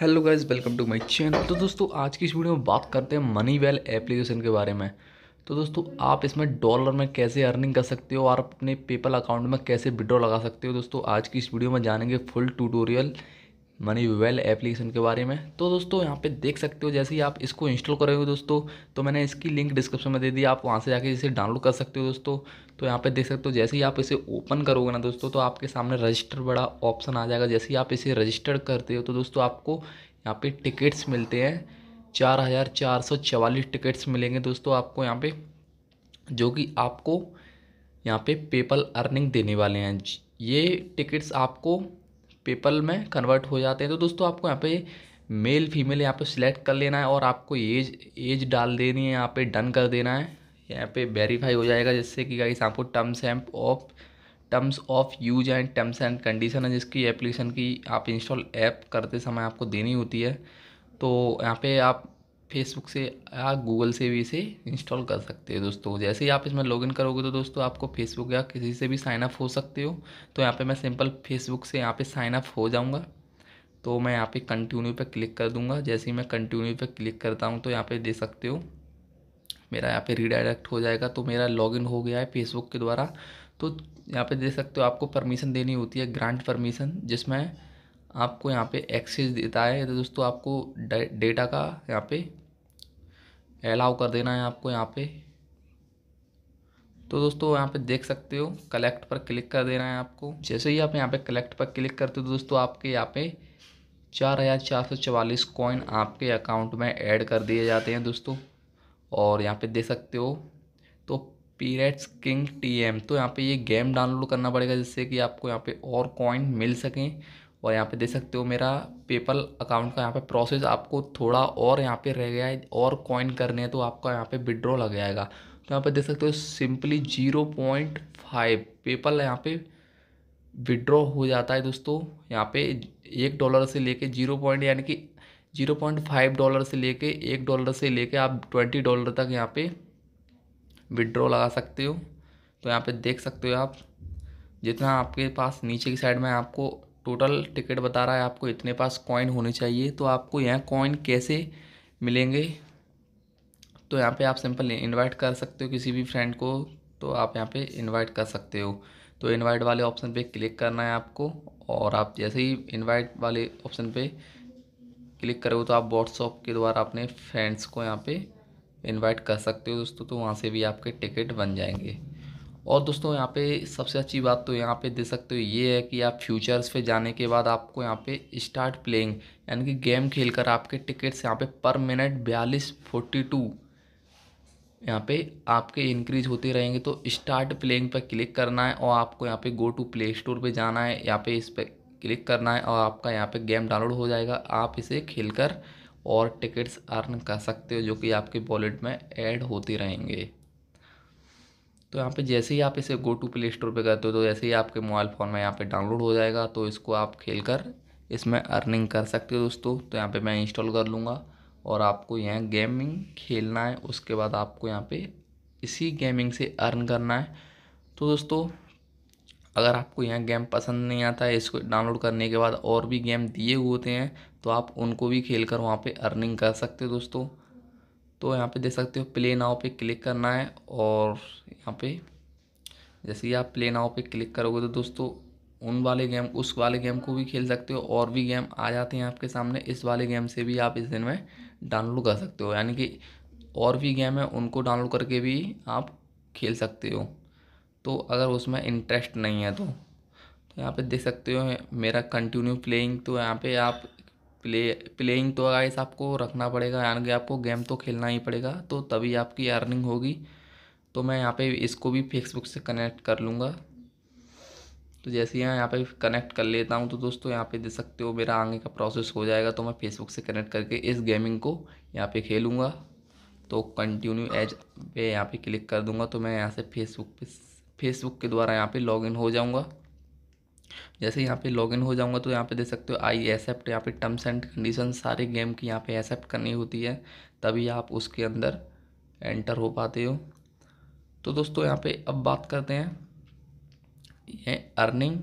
hello guys welcome to my channel तो दोस्तों आज की इस वीडियो में बात करते हैं मनी वेल एप्लीकेशन के बारे में तो दोस्तों आप इसमें डॉलर में कैसे अर्निंग कर सकते हो और अपने पेपल अकाउंट में कैसे विड्रॉ लगा सकते हो दोस्तों आज की इस वीडियो में जानेंगे full tutorial Money Well application के बारे में तो दोस्तों यहाँ पे देख सकते हो जैसे ही आप इसको इंस्टॉल करोगे दोस्तों तो मैंने इसकी लिंक डिस्क्रिप्शन में दे दी आप वहाँ से जाके इसे डाउनलोड कर सकते हो दोस्तों तो यहाँ पे देख सकते हो जैसे ही आप इसे ओपन करोगे ना दोस्तों तो आपके सामने रजिस्टर बड़ा ऑप्शन आ जाएगा जैसे ही आप इसे रजिस्टर करते हो तो दोस्तों आपको यहाँ पर टिकट्स मिलते हैं चार हज़ार चार सौ चवालीस टिकट्स मिलेंगे दोस्तों आपको यहाँ पर जो कि आपको यहाँ पर पेपल अर्निंग देने वाले हैं ये टिकट्स आपको पेपल में कन्वर्ट हो जाते हैं तो दोस्तों आपको यहाँ पे मेल फीमेल यहाँ पे सिलेक्ट कर लेना है और आपको एज एज डाल देनी है यहाँ पे डन कर देना है यहाँ पे वेरीफाई हो जाएगा जिससे कि गाइस आपको terms and of terms of use and terms and condition है जिसकी एप्लीकेशन की आप इंस्टॉल ऐप करते समय आपको देनी होती है तो यहाँ पे आप फेसबुक से या गूगल से भी इसे इंस्टॉल कर सकते हो दोस्तों जैसे ही आप इसमें लॉगिन करोगे तो दोस्तों आपको फेसबुक या किसी से भी साइन अप हो सकते हो तो यहाँ पे मैं सिंपल फेसबुक से यहाँ पे साइनअप हो जाऊँगा तो मैं यहाँ पे कंटिन्यू पे क्लिक कर दूँगा जैसे ही मैं कंटिन्यू पे क्लिक करता हूँ तो यहाँ पर दे सकते हो मेरा यहाँ पर रिडायरेक्ट हो जाएगा तो मेरा लॉगिन हो गया है फेसबुक के द्वारा तो यहाँ पर दे सकते हो आपको परमिशन देनी होती है ग्रांट परमिशन जिसमें आपको यहाँ पे एक्सेस देता है तो दोस्तों आपको डेटा का यहाँ पे अलाउ कर देना है आपको यहाँ पे तो दोस्तों यहाँ पे देख सकते हो कलेक्ट पर क्लिक कर देना है आपको जैसे ही आप यहाँ पे कलेक्ट पर क्लिक करते हो तो दोस्तों आपके यहाँ पे चार हज़ार चार सौ चवालीस कॉइन आपके अकाउंट में ऐड कर दिए जाते हैं दोस्तों और यहाँ पे देख सकते हो तो पीरेट्स किंग टीएम तो यहाँ पे ये गेम डाउनलोड करना पड़ेगा जिससे कि आपको यहाँ पे और कॉइन मिल सकें और यहाँ पे देख सकते हो मेरा पेपल अकाउंट का यहाँ पे प्रोसेस आपको थोड़ा और यहाँ पे रह गया है और कॉइन करने तो आपका यहाँ पे विड्रॉ लग जाएगा तो यहाँ पे देख सकते हो simply zero point five PayPal यहाँ पे विड्रॉ हो जाता है दोस्तों यहाँ पे एक डॉलर से लेके जीरो पॉइंट यानी कि जीरो पॉइंट फाइव डॉलर से लेके एक डॉलर से लेके आप ट्वेंटी डॉलर तक यहाँ पे विड्रॉ लगा सकते हो तो यहाँ पे देख सकते हो आप जितना आपके पास नीचे की साइड में आपको टोटल टिकट बता रहा है आपको इतने पास कॉइन होने चाहिए तो आपको यहाँ कॉइन कैसे मिलेंगे तो यहाँ पे आप सिंपल इनवाइट कर सकते हो किसी भी फ्रेंड को तो आप यहाँ पे इनवाइट कर सकते हो तो इनवाइट वाले ऑप्शन पे क्लिक करना है आपको और आप जैसे ही इनवाइट वाले ऑप्शन पे क्लिक करोगे तो आप व्हाट्सअप के द्वारा अपने फ्रेंड्स को यहाँ पे इनवाइट कर सकते हो दोस्तों तो वहाँ से भी आपके टिकट बन जाएंगे और दोस्तों यहाँ पे सबसे अच्छी बात तो यहाँ पे दे सकते हो ये है कि आप फ्यूचर्स पे जाने के बाद आपको यहाँ पे स्टार्ट प्लेइंग यानी कि गेम खेलकर आपके टिकट्स यहाँ पे पर मिनट बयालीस फोर्टी टू यहाँ पे आपके इंक्रीज होते रहेंगे तो स्टार्ट प्लेइंग पर क्लिक करना है और आपको यहाँ पे गो टू प्ले स्टोर पर जाना है यहाँ पे इस पर क्लिक करना है और आपका यहाँ पे गेम डाउनलोड हो जाएगा आप इसे खेल और टिकट्स अर्न कर सकते हो जो कि आपके वॉलेट में ऐड होते रहेंगे तो यहाँ पे जैसे ही आप इसे गो टू प्ले स्टोर पर करते हो तो जैसे ही आपके मोबाइल फ़ोन में यहाँ पे डाउनलोड हो जाएगा तो इसको आप खेल कर इसमें अर्निंग कर सकते हो दोस्तों तो यहाँ पे मैं इंस्टॉल कर लूँगा और आपको यहाँ गेमिंग खेलना है उसके बाद आपको यहाँ पे इसी गेमिंग से अर्न करना है तो दोस्तों अगर आपको यह गेम पसंद नहीं आता है इसको डाउनलोड करने के बाद और भी गेम दिए हुए होते हैं तो आप उनको भी खेल कर वहाँ पर अर्निंग कर सकते हो दोस्तों तो यहाँ पे देख सकते हो प्ले नाव पे क्लिक करना है और यहाँ पे जैसे ही आप प्ले नाव पे क्लिक करोगे तो दोस्तों उन वाले गेम उस वाले गेम को भी खेल सकते हो और भी गेम आ जाते हैं आपके सामने इस वाले गेम से भी आप इस दिन में डाउनलोड कर सकते हो यानी कि और भी गेम है उनको डाउनलोड करके भी आप खेल सकते हो तो अगर उसमें इंटरेस्ट नहीं है तो, तो यहाँ पे देख सकते हो मेरा कंटिन्यू प्लेइंग तो यहाँ पे आप प्ले प्लेइंग तो गाइस आपको रखना पड़ेगा यानी कि आपको गेम तो खेलना ही पड़ेगा तो तभी आपकी अर्निंग होगी तो मैं यहाँ पे इसको भी फेसबुक से कनेक्ट कर लूँगा तो जैसे ही यहाँ पे कनेक्ट कर लेता हूँ तो दोस्तों यहाँ पे दे सकते हो मेरा आगे का प्रोसेस हो जाएगा तो मैं फेसबुक से कनेक्ट करके इस गेमिंग को यहाँ पे खेलूँगा तो कंटिन्यू एज पे यहाँ पे क्लिक कर दूँगा तो मैं यहाँ से फेसबुक पे फेसबुक के द्वारा यहाँ पे लॉगिन हो जाऊँगा जैसे यहाँ पे लॉगिन हो जाऊँगा तो यहाँ पे देख सकते हो आई एक्सेप्ट यहाँ पे टर्म्स एंड कंडीशन सारे गेम की यहाँ पे एक्सेप्ट करनी होती है तभी आप उसके अंदर एंटर हो पाते हो तो दोस्तों यहाँ पे अब बात करते हैं ये अर्निंग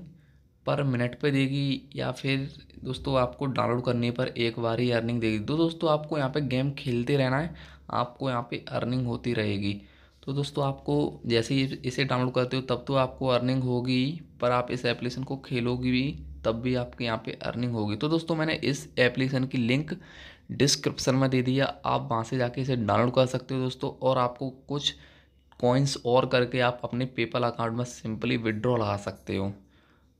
पर मिनट पे देगी या फिर दोस्तों आपको डाउनलोड करने पर एक बार ही अर्निंग देगी तो दोस्तों आपको यहाँ पर गेम खेलते रहना है आपको यहाँ पर अर्निंग होती रहेगी तो दोस्तों आपको जैसे ही इसे डाउनलोड करते हो तब तो आपको अर्निंग होगी पर आप इस एप्लीकेशन को खेलोगे भी तब भी आपके यहाँ पे अर्निंग होगी तो दोस्तों मैंने इस एप्लीकेशन की लिंक डिस्क्रिप्शन में दे दिया आप वहाँ से जाके इसे डाउनलोड कर सकते हो दोस्तों और आपको कुछ कॉइन्स और करके आप अपने पेपल अकाउंट में सिंपली विड्रॉ लगा सकते हो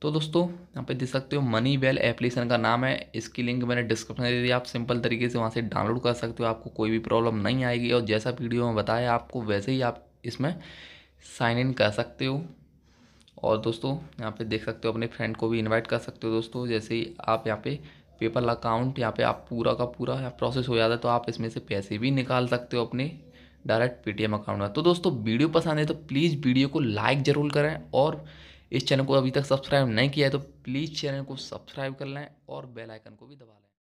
तो दोस्तों यहाँ पे देख सकते हो मनी वेल एप्लीकेशन का नाम है इसकी लिंक मैंने डिस्क्रिप्शन दे दी आप सिंपल तरीके से वहाँ से डाउनलोड कर सकते हो आपको कोई भी प्रॉब्लम नहीं आएगी और जैसा वीडियो में बताया आपको वैसे ही आप इसमें साइन इन कर सकते हो और दोस्तों यहाँ पे देख सकते हो अपने फ्रेंड को भी इन्वाइट कर सकते हो दोस्तों जैसे ही आप यहाँ पर पेपल अकाउंट यहाँ पर आप पूरा का पूरा प्रोसेस हो जाता है तो आप इसमें से पैसे भी निकाल सकते हो अपने डायरेक्ट पेटीएम अकाउंट में तो दोस्तों वीडियो पसंद है तो प्लीज़ वीडियो को लाइक ज़रूर करें और इस चैनल को अभी तक सब्सक्राइब नहीं किया है तो प्लीज़ चैनल को सब्सक्राइब कर लें और बेल आइकन को भी दबा लें